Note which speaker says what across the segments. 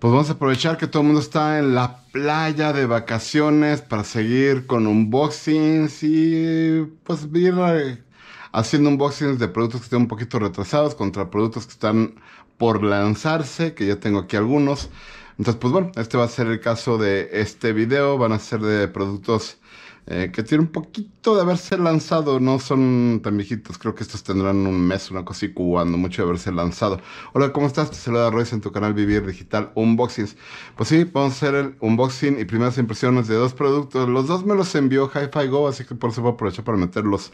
Speaker 1: pues vamos a aprovechar que todo el mundo está en la playa de vacaciones para seguir con unboxings y pues ir eh, haciendo unboxings de productos que estén un poquito retrasados contra productos que están por lanzarse, que ya tengo aquí algunos. Entonces, pues bueno, este va a ser el caso de este video, van a ser de productos eh, que tiene un poquito de haberse lanzado, no son tan viejitos, creo que estos tendrán un mes, una cosa cuando mucho de haberse lanzado. Hola, ¿cómo estás? Te saluda Royce en tu canal Vivir Digital Unboxings. Pues sí, vamos a hacer el unboxing y primeras impresiones de dos productos. Los dos me los envió Hi-Fi Go, así que por eso voy a aprovechar para meterlos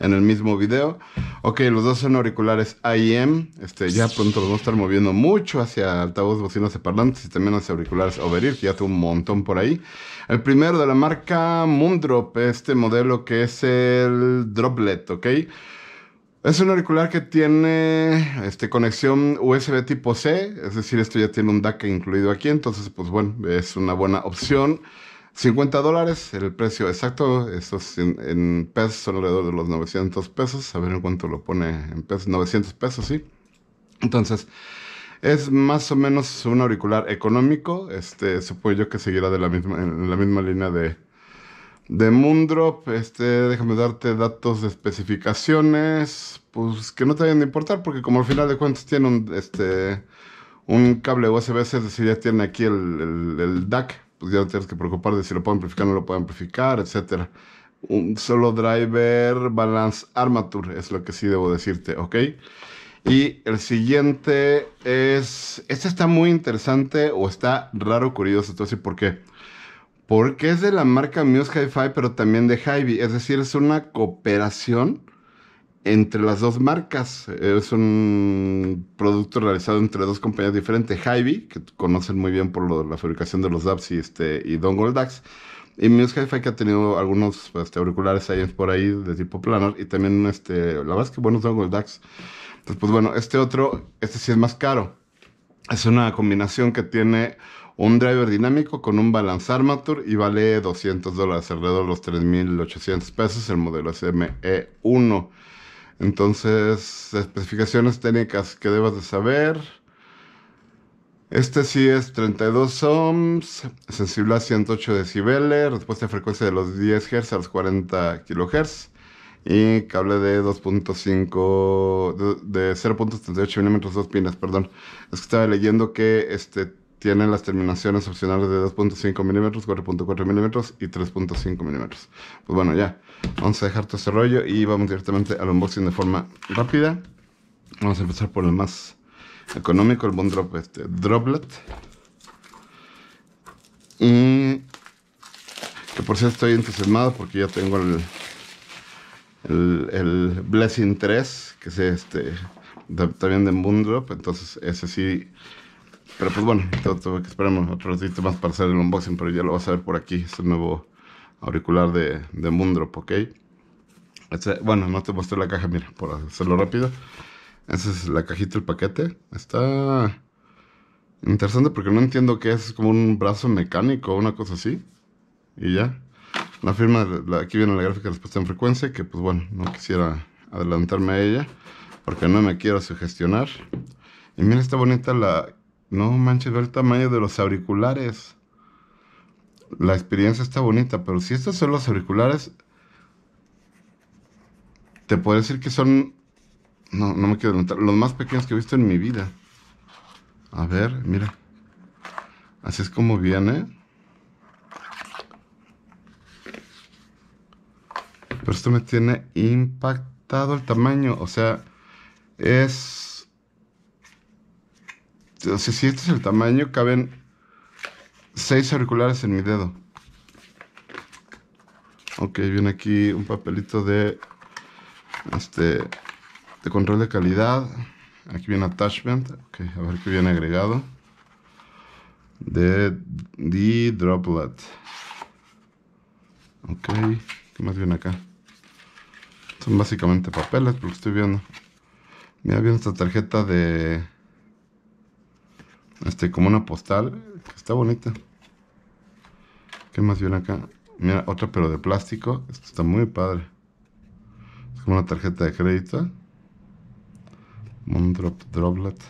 Speaker 1: en el mismo video. Ok, los dos son auriculares IEM. Este, ya pronto los vamos a estar moviendo mucho hacia altavoz, bocinas y parlantes y también hacia auriculares over que ya tuvo un montón por ahí. El primero de la marca Moondrop, este modelo que es el Droplet, ¿ok? Es un auricular que tiene este, conexión USB tipo C, es decir, esto ya tiene un DAC incluido aquí, entonces pues bueno, es una buena opción. 50 dólares, el precio exacto, estos en, en, pesos son alrededor de los 900 pesos, a ver en cuánto lo pone en pesos, 900 pesos, sí. Entonces, es más o menos un auricular económico, este, supongo yo que seguirá de la misma, en la misma línea de, de Moondrop, este, déjame darte datos de especificaciones, pues que no te vayan a importar, porque como al final de cuentas tiene un, este, un cable USB-C, es decir, ya tiene aquí el, el DAC pues ya no tienes que preocupar de si lo puedo amplificar no lo puedo amplificar, etc. Un solo driver balance armature es lo que sí debo decirte, ¿ok? Y el siguiente es, este está muy interesante o está raro, curioso, entonces, ¿por qué? Porque es de la marca Muse Hi-Fi, pero también de hy es decir, es una cooperación entre las dos marcas. Es un producto realizado entre dos compañías diferentes, hy que conocen muy bien por la fabricación de los DAPs y, este, y Dongle DAX, y Muse hi que ha tenido algunos este, auriculares ahí por ahí de tipo planar, y también, este, la verdad que buenos Dongle DAX. Entonces, pues bueno, este otro, este sí es más caro. Es una combinación que tiene un driver dinámico con un balance armature y vale 200 dólares, alrededor de los 3.800 pesos, el modelo SME1. Entonces, especificaciones técnicas que debas de saber. Este sí es 32 ohms, sensible a 108 decibeles, respuesta de frecuencia de los 10 Hz a los 40 kHz y cable de 2.5 de, de 0.78 milímetros, dos pines, perdón. Es que estaba leyendo que este tiene las terminaciones opcionales de 2.5 mm 4.4 mm y 3.5 mm Pues bueno, ya, vamos a dejar todo ese rollo y vamos directamente al unboxing de forma rápida. Vamos a empezar por el más económico, el boondrop este, Droplet. Mm, que por cierto estoy entusiasmado porque ya tengo el, Blessing 3, que es este, también de boondrop. Entonces ese sí pero pues bueno, tuve que otro ratito más para hacer el unboxing, pero ya lo vas a ver por aquí, este nuevo auricular de, de Mundrop, ¿ok? Este, bueno, no te mostré la caja, mira, por hacerlo rápido. Esa es la cajita, el paquete. Está interesante porque no entiendo qué es, como un brazo mecánico o una cosa así. Y ya. La firma, aquí viene la gráfica de respuesta en frecuencia, que pues bueno, no quisiera adelantarme a ella porque no me quiero sugestionar. Y mira, está bonita la no manches, ve el tamaño de los auriculares. La experiencia está bonita, pero si estos son los auriculares, te puedo decir que son. No, no me quiero adelantar. Los más pequeños que he visto en mi vida. A ver, mira. Así es como viene. Pero esto me tiene impactado el tamaño. O sea, es este, si este es el tamaño, caben 6 auriculares en mi dedo. Ok, viene aquí un papelito de, este, de control de calidad. Aquí viene attachment. Ok, a ver qué viene agregado. De D-Droplet. Ok, ¿qué más viene acá? Son básicamente papeles, porque estoy viendo. Mira, viene esta tarjeta de este, como una postal. está bonita. ¿Qué más viene acá? Mira, otra pero de plástico. Esto está muy padre. Es como una tarjeta de crédito. Moondrop drop, droplet.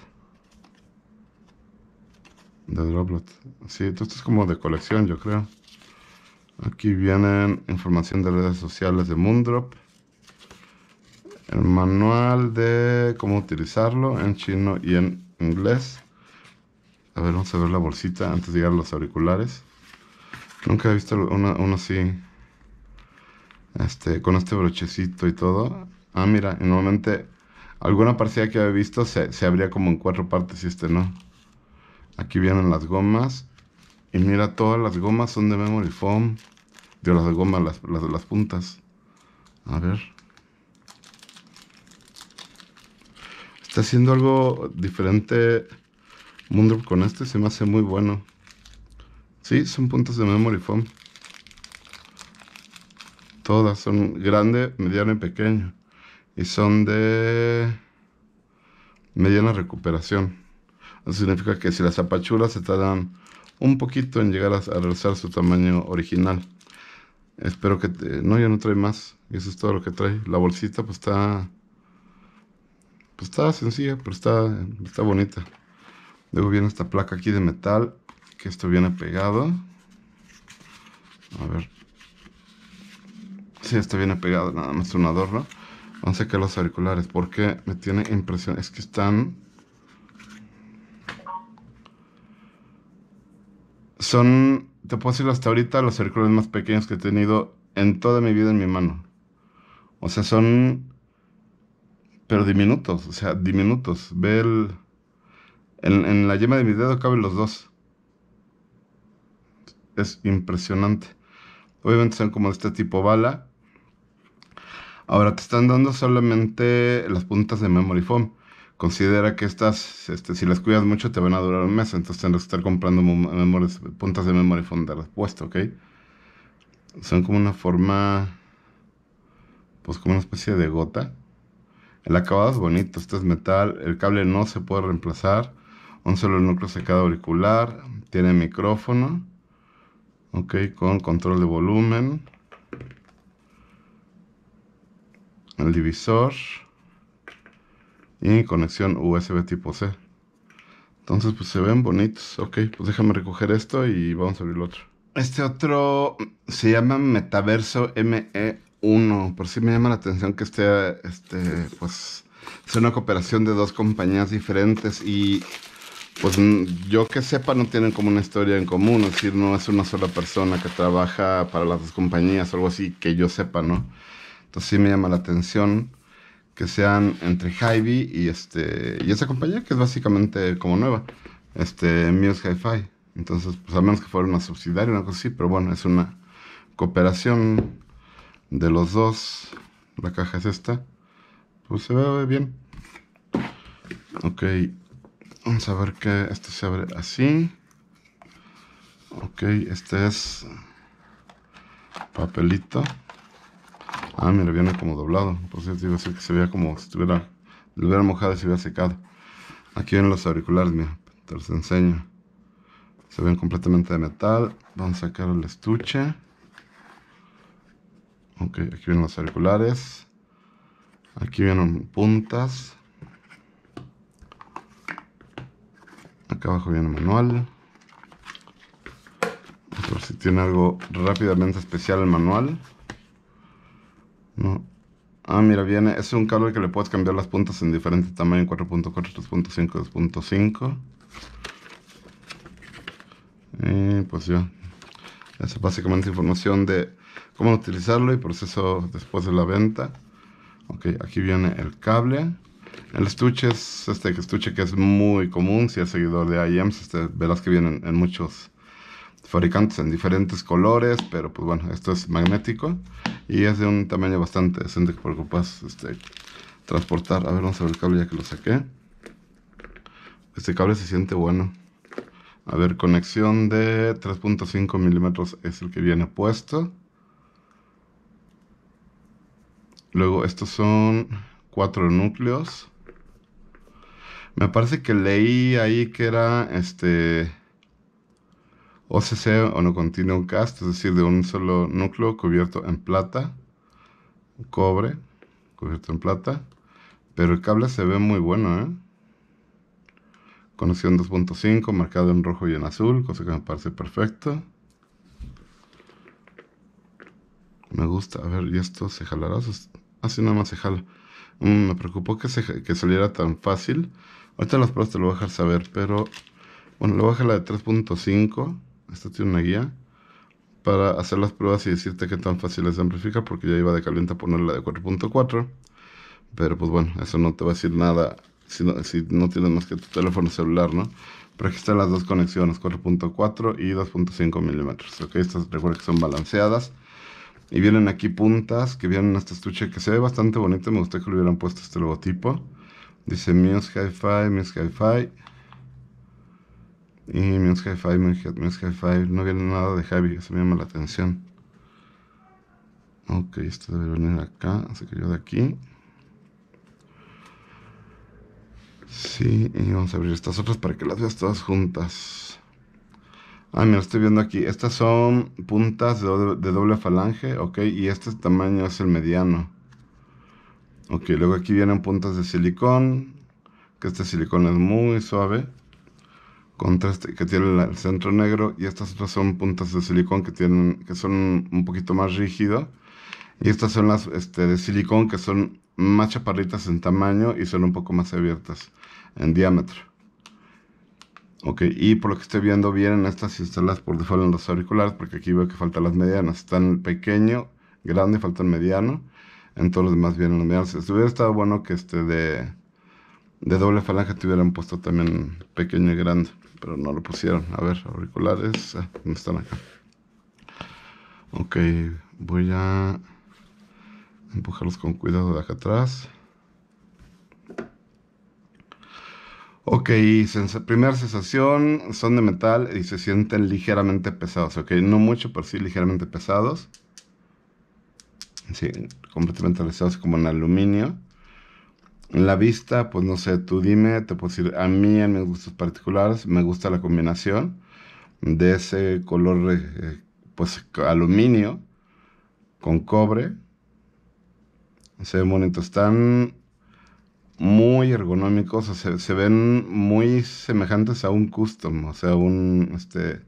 Speaker 1: De droplet. Sí, esto es como de colección, yo creo. Aquí vienen información de redes sociales de Moondrop. El manual de cómo utilizarlo en chino y en inglés. A ver, vamos a ver la bolsita antes de llegar a los auriculares. Nunca he visto uno, así. Este, con este brochecito y todo. Ah, mira, normalmente alguna parcela que había visto se, abría como en cuatro partes y este no. Aquí vienen las gomas. Y mira, todas las gomas son de memory foam. De las gomas, las, las, las puntas. A ver. Está haciendo algo diferente Mundo con este se me hace muy bueno. Sí, son puntos de memory foam. Todas son grande, mediano y pequeño. Y son de mediana recuperación. Eso significa que si las zapachulas se tardan un poquito en llegar a, a su tamaño original. Espero que... no, ya no trae más. Eso es todo lo que trae. La bolsita pues está... Pues está sencilla, pero está, está bonita. Luego viene esta placa aquí de metal, que esto viene pegado. A ver. Sí, esto viene pegado, nada más un adorno. Vamos a sacar los auriculares, porque me tiene impresión. Es que están... Son, te puedo decir hasta ahorita, los auriculares más pequeños que he tenido en toda mi vida en mi mano. O sea, son... Pero diminutos, o sea, diminutos. Ve el... En, la yema de mi dedo caben los dos. Es impresionante. Obviamente son como de este tipo bala. Ahora te están dando solamente las puntas de memory foam. Considera que estas, este, si las cuidas mucho, te van a durar un mes. Entonces tendrás que estar comprando puntas de memory foam de respuesta, ¿ok? Son como una forma, pues como una especie de gota. El acabado es bonito, este es metal. El cable no se puede reemplazar un solo núcleo secado auricular, tiene micrófono, ok, con control de volumen, el divisor y conexión USB tipo C. Entonces pues se ven bonitos, ok, pues déjame recoger esto y vamos a abrir el otro. Este otro se llama Metaverso ME1, por si me llama la atención que esté, este, pues, es una cooperación de dos compañías diferentes y pues mm, yo que sepa no tienen como una historia en común, es decir, no es una sola persona que trabaja para las dos compañías o algo así que yo sepa, ¿no? Entonces sí me llama la atención que sean entre hy y este y esa compañía que es básicamente como nueva, este Muse Hi-Fi. Entonces, pues a menos que fuera una subsidiaria o algo así, pero bueno, es una cooperación de los dos. La caja es esta. Pues se ve bien. Ok, Vamos a ver que esto se abre así. Ok, este es papelito. Ah, mira, viene como doblado. Entonces iba a que se veía como si estuviera, hubiera mojado y se hubiera secado. Aquí vienen los auriculares, mira, te los enseño. Se ven completamente de metal. Vamos a sacar el estuche. Ok, aquí vienen los auriculares. Aquí vienen puntas. Acá abajo viene manual. si tiene algo rápidamente especial el manual. Ah, mira, viene. Es un cable que le puedes cambiar las puntas en diferente tamaño: 4.4, 3.5, 2.5. Y pues ya. Esa es básicamente información de cómo utilizarlo y proceso después de la venta. Ok, aquí viene el cable. El estuche es este estuche que es muy común, si es seguidor de IEMs, este, verás que vienen en muchos fabricantes en diferentes colores, pero pues bueno, esto es magnético y es de un tamaño bastante decente que preocupas este, transportar. A ver, vamos a ver el cable ya que lo saqué. Este cable se siente bueno. A ver, conexión de 3.5 milímetros es el que viene puesto. Luego estos son cuatro núcleos. Me parece que leí ahí que era este OCC o no continuo cast, es decir, de un solo núcleo cubierto en plata, cobre, cubierto en plata. Pero el cable se ve muy bueno, ¿eh? Conexión 2.5, marcado en rojo y en azul, cosa que me parece perfecto. Me gusta, a ver, ¿y esto se jalará? Así ah, nada más se jala. Mm, me preocupó que, que saliera tan fácil. Ahorita en las pruebas te lo voy a dejar saber, pero bueno, le voy a dejar la de 3.5. Esta tiene una guía para hacer las pruebas y decirte qué tan fácil es amplificar, porque ya iba de caliente a poner la de 4.4. Pero pues bueno, eso no te va a decir nada si no, si no tienes más que tu teléfono celular, ¿no? Pero aquí están las dos conexiones, 4.4 y 2.5 milímetros. Ok, estas recuerda que son balanceadas. Y vienen aquí puntas, que vienen este estuche que se ve bastante bonito. Me gustaría que le hubieran puesto este logotipo. Dice Muse Hi-Fi, Muse Hi-Fi. Y Muse Hi-Fi, Muse Hi-Fi. No viene nada de Javi, eso me llama la atención. Ok, esto debe venir acá, se cayó de aquí. Sí, y vamos a abrir estas otras para que las veas todas juntas. Ah, mira, estoy viendo aquí. Estas son puntas de doble, falange, ok. Y este tamaño es el mediano. Ok, luego aquí vienen puntas de silicón. Que este silicón es muy suave. que tiene el centro negro. Y estas otras son puntas de silicón que, tienen, que son un poquito más rígido. Y estas son las este, de silicón que son más chaparritas en tamaño y son un poco más abiertas en diámetro. Ok, y por lo que estoy viendo, vienen estas instaladas por default en los auriculares, porque aquí veo que faltan las medianas. Están pequeño, grande, falta el mediano. En todos los demás vienen los medianos. Si hubiera estado bueno que este de, doble falange te hubieran puesto también pequeño y grande, pero no lo pusieron. A ver, auriculares, eh, no están acá. Ok, voy a empujarlos con cuidado de acá atrás. Ok, primera sensación, son de metal y se sienten ligeramente pesados, ok, no mucho, pero sí ligeramente pesados. Sí, completamente pesados como en aluminio. En La vista, pues no sé, tú dime, te puedo decir, a mí en mis gustos particulares me gusta la combinación de ese color, eh, pues aluminio con cobre. Se ven bonitos, están muy ergonómicos, se, ven muy semejantes a un custom, o sea, un, este,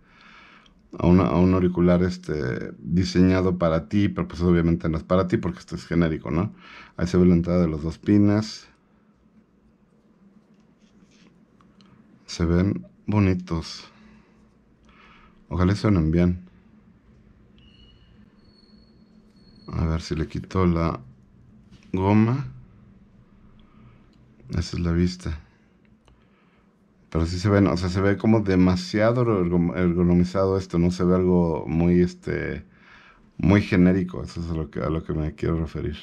Speaker 1: a, a, un auricular este, diseñado para ti, pero pues obviamente no es para ti porque esto es genérico, ¿no? Ahí se ve la entrada de los dos pines. Se ven bonitos. Ojalá suenen bien. A ver si le quito la goma. Esa es la vista. Pero sí se ven, o sea, se ve como demasiado ergonomizado esto, no se ve algo muy, este, muy genérico. Eso es a lo que, a lo que me quiero referir.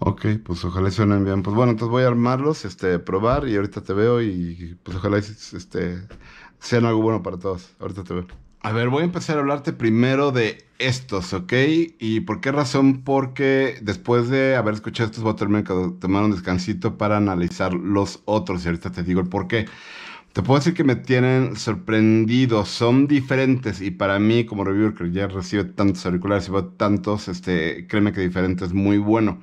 Speaker 1: Ok, pues ojalá suenen bien. Pues bueno, entonces voy a armarlos, este, probar y ahorita te veo y pues ojalá este, sean algo bueno para todos. Ahorita te veo. A ver, voy a empezar a hablarte primero de estos, ¿ok? ¿Y por qué razón? Porque después de haber escuchado estos, voy a tomar un descansito para analizar los otros. Y ahorita te digo el por qué. Te puedo decir que me tienen sorprendido, son diferentes y para mí como reviewer que ya recibe tantos auriculares y tantos, este, créeme que diferente es muy bueno.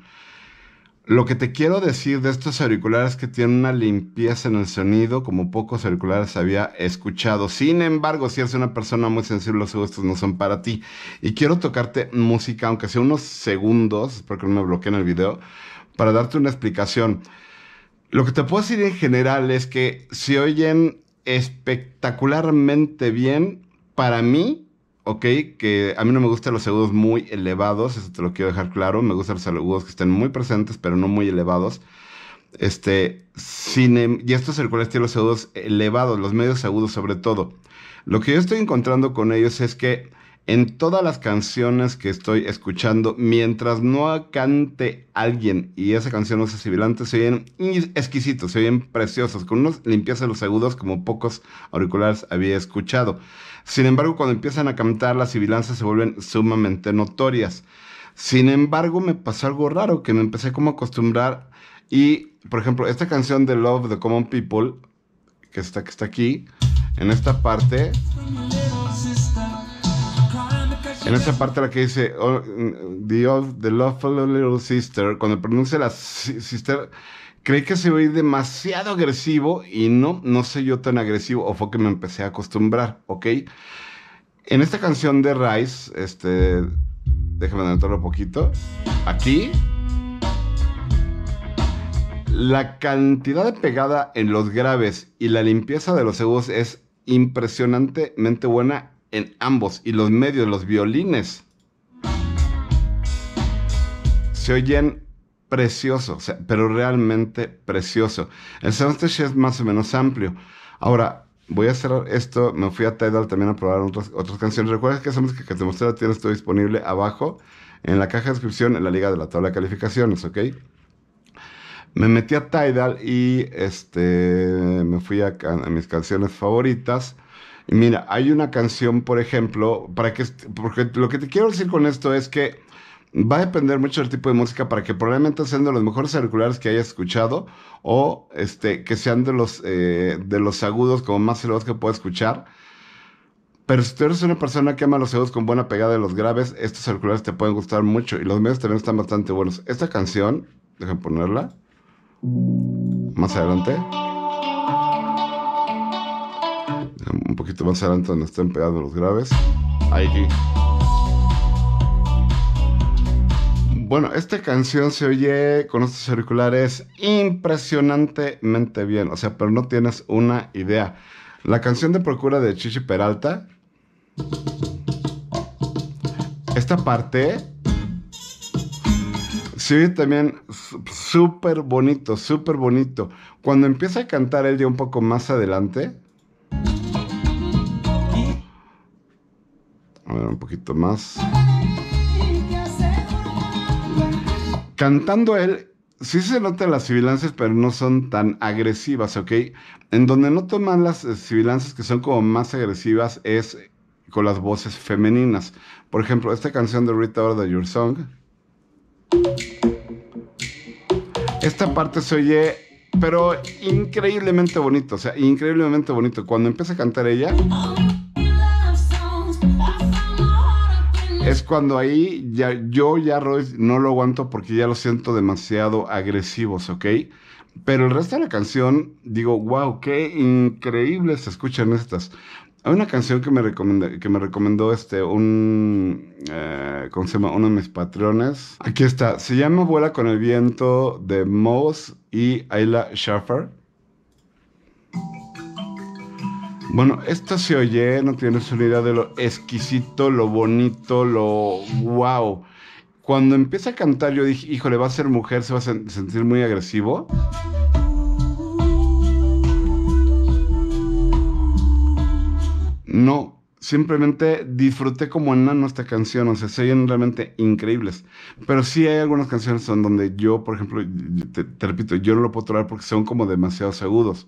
Speaker 1: Lo que te quiero decir de estos auriculares es que tienen una limpieza en el sonido como pocos auriculares había escuchado. Sin embargo, si eres una persona muy sensible, los gustos no son para ti. Y quiero tocarte música, aunque sea unos segundos, espero que no me bloqueen el video, para darte una explicación. Lo que te puedo decir en general es que se oyen espectacularmente bien para mí ¿ok? Que a mí no me gustan los agudos muy elevados, eso te lo quiero dejar claro. Me gustan los agudos que estén muy presentes, pero no muy elevados. Este, em, y esto es el cual los agudos elevados, los medios agudos sobre todo. Lo que yo estoy encontrando con ellos es que en todas las canciones que estoy escuchando, mientras no cante alguien y esa canción no sea sibilante, se oyen exquisitos, se oyen preciosos, con unos limpieza de los agudos como pocos auriculares había escuchado. Sin embargo, cuando empiezan a cantar, las sibilanzas se vuelven sumamente notorias. Sin embargo, me pasó algo raro, que me empecé como a acostumbrar y, por ejemplo, esta canción de Love the Common People, que está, que está aquí, en esta parte... En esta parte la que dice oh, mm, the, the Love Little Sister, cuando pronuncia la sister, creí que se iba demasiado agresivo y no, no sé yo tan agresivo o fue que me empecé a acostumbrar, ¿ok? En esta canción de Rice, este, déjame adelantarlo un poquito, aquí, la cantidad de pegada en los graves y la limpieza de los segundos es impresionantemente buena en ambos y los medios, los violines. Se oyen precioso, pero realmente precioso. El soundstage es más o menos amplio. Ahora, voy a cerrar esto. Me fui a Tidal también a probar otras, canciones. Recuerda que sabemos que, que te mostré la esto disponible abajo en la caja de descripción en la liga de la tabla de calificaciones, ¿ok? Me metí a Tidal y este, me fui a, a mis canciones favoritas. Y mira, hay una canción, por ejemplo, para que, porque lo que te quiero decir con esto es que va a depender mucho del tipo de música para que probablemente sean de los mejores auriculares que haya escuchado o este, que sean de los, eh, de los agudos como más elevados que pueda escuchar. Pero si tú eres una persona que ama los agudos con buena pegada de los graves, estos auriculares te pueden gustar mucho y los medios también están bastante buenos. Esta canción, déjame ponerla más adelante. Un poquito más adelante donde estén pegando los graves. Ahí. Bueno, esta canción se oye con estos auriculares impresionantemente bien, o sea, pero no tienes una idea. La canción de Procura de Chichi Peralta. Esta parte. oye también súper bonito, súper bonito. Cuando empieza a cantar él ya un poco más adelante. A ver, un poquito más. Cantando él, sí se notan las sibilancias, pero no son tan agresivas, ¿ok? En donde no toman las eh, sibilancias que son como más agresivas es con las voces femeninas. Por ejemplo, esta canción de Rita Ora de Your Song. Esta parte se oye, pero increíblemente bonito, o sea, increíblemente bonito. Cuando empieza a cantar ella... Es cuando ahí ya, yo ya no lo aguanto porque ya lo siento demasiado agresivos, ¿ok? Pero el resto de la canción, digo, wow, qué increíbles se escuchan estas. Hay una canción que me, recomendó, que me recomendó este, un, eh, ¿cómo se llama? Uno de mis patrones. Aquí está, se llama Vuela con el viento de Moss y Ayla Schaffer. Bueno, esto se oye, no tienes una idea de lo exquisito, lo bonito, lo wow. Cuando empieza a cantar, yo dije, híjole, va a ser mujer, se va a sentir muy agresivo. No, simplemente disfruté como enano esta canción, o sea, se oyen realmente increíbles. Pero sí hay algunas canciones en donde yo, por ejemplo, te, repito, yo no lo puedo traer porque son como demasiado agudos.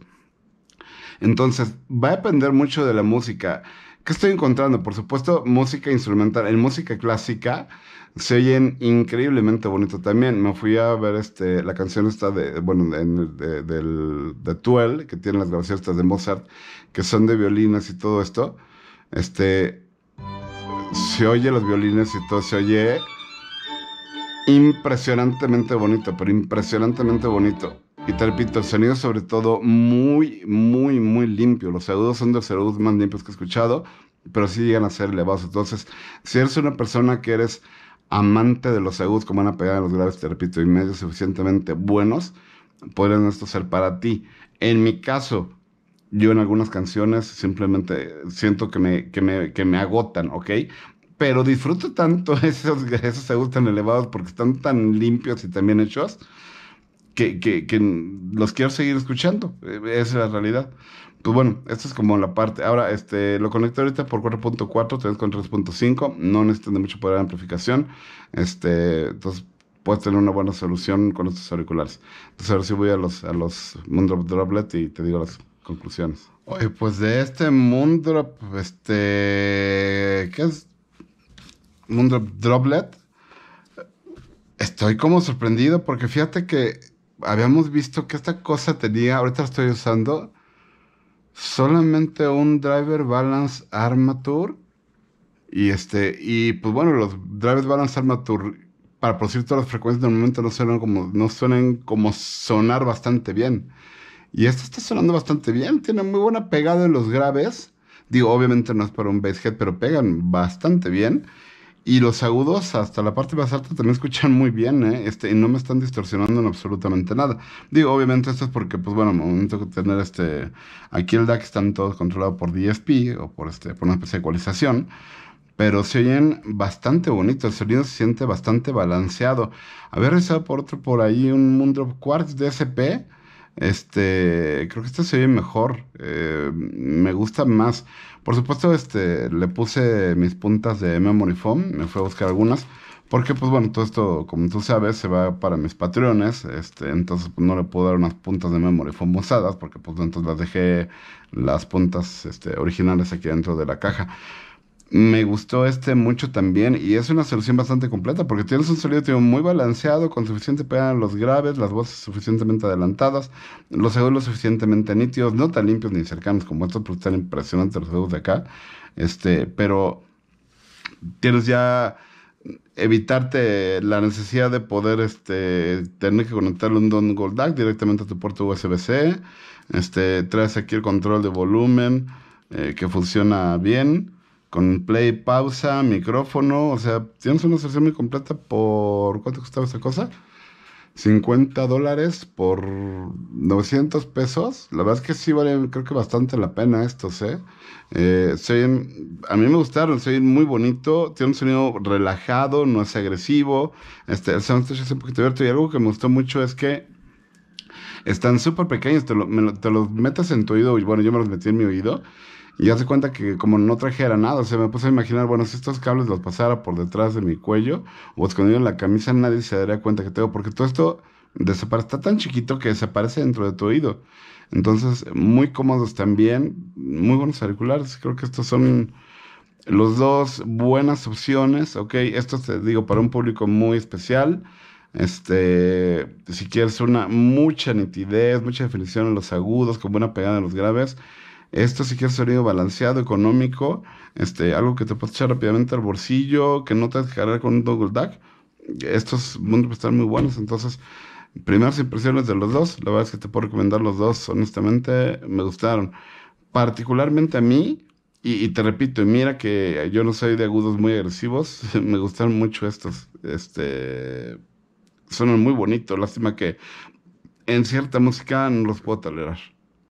Speaker 1: Entonces, va a depender mucho de la música. ¿Qué estoy encontrando? Por supuesto, música instrumental. En música clásica se oyen increíblemente bonito también. Me fui a ver este, la canción está de, bueno, de, Tuel, que tiene las grabaciones de Mozart, que son de violines y todo esto. Este, se oye los violines y todo, se oye impresionantemente bonito, pero impresionantemente bonito. Y te repito, El sonido, sobre todo, muy, muy, muy limpio. Los agudos son de los más limpios que he escuchado, pero sí llegan a ser elevados. Entonces, si eres una persona que eres amante de los agudos, como a pegar de los graves, te repito, y medios suficientemente buenos, podrían estos ser para ti. En mi caso, yo en algunas canciones simplemente siento que me, que me, que me agotan, ¿ok? Pero disfruto tanto esos, esos tan elevados porque están tan limpios y tan bien hechos que, que, los quiero seguir escuchando. E, esa es la realidad. Pues bueno, esta es como la parte. Ahora, este, lo conecto ahorita por 4.4, con 3.5. No necesitan de mucho poder de amplificación. Este, entonces puedes tener una buena solución con estos auriculares. Entonces ahora sí voy a los, a los Moondrop Droplet y te digo las conclusiones. Oye, pues de este Moondrop, este, ¿qué es? Moondrop Droplet. Estoy como sorprendido porque fíjate que habíamos visto que esta cosa tenía, ahorita estoy usando, solamente un driver balance armature. Y este, y pues bueno, los drivers balance armature para producir todas las frecuencias normalmente no suenan como, no suenan como sonar bastante bien. Y esto está sonando bastante bien, tiene muy buena pegada en los graves. Digo, obviamente no es para un bass pero pegan bastante bien. Y los agudos hasta la parte más alta también escuchan muy bien, ¿eh? Este, y no me están distorsionando en absolutamente nada. Digo, obviamente esto es porque, pues bueno, momento que tener este... Aquí el DAC están todos controlados por DSP o por, este, por una especie de ecualización. Pero se oyen bastante bonito, el sonido se siente bastante balanceado. Había revisado por otro por ahí un Moondrop Quartz DSP. Este, creo que este se oye mejor, eh, me gusta más. Por supuesto, este, le puse mis puntas de Memory Foam, me fui a buscar algunas. Porque, pues bueno, todo esto, como tú sabes, se va para mis patrones, Este, entonces pues, no le puedo dar unas puntas de memory foam usadas. Porque pues entonces las dejé las puntas este, originales aquí dentro de la caja. Me gustó este mucho también y es una solución bastante completa porque tienes un sonido muy balanceado, con suficiente pega en los graves, las voces suficientemente adelantadas, los agudos suficientemente nítidos, no tan limpios ni cercanos como estos, porque están impresionantes los seguros de acá. Este, pero tienes ya evitarte la necesidad de poder este, tener que conectar un Gold DAC directamente a tu puerto USB-C. Este, traes aquí el control de volumen eh, que funciona bien con play, pausa, micrófono. O sea, tienes una sesión muy completa por. ¿Cuánto costaba esa cosa? 50 dólares por 900 pesos. La verdad es que sí vale, creo que bastante la pena estos, ¿eh? a mí me gustaron, soy muy bonito, tiene un sonido relajado, no es agresivo. Este, el soundstage es un poquito abierto y algo que me gustó mucho es que están súper pequeños, te, los metes en tu oído, y bueno, yo me los metí en mi oído, y hace cuenta que como no trajera nada, se me puse a imaginar, bueno, si estos cables los pasara por detrás de mi cuello o escondido en la camisa, nadie se daría cuenta que tengo, porque todo esto está tan chiquito que desaparece dentro de tu oído. Entonces, muy cómodos también, muy buenos auriculares. Creo que estos son los dos buenas opciones, ¿ok? Esto te digo para un público muy especial. Este, si quieres una mucha nitidez, mucha definición en los agudos, con buena pegada en los graves, esto si quieres sonido balanceado, económico, este, algo que te puedes echar rápidamente al bolsillo, que no te cargar con un Google DAC. Estos mundos están muy buenos, entonces, primeras impresiones de los dos, la verdad es que te puedo recomendar los dos, honestamente, me gustaron. Particularmente a mí, y, te repito, mira que yo no soy de agudos muy agresivos, me gustaron mucho estos. Este, suenan muy bonitos, lástima que en cierta música no los puedo tolerar.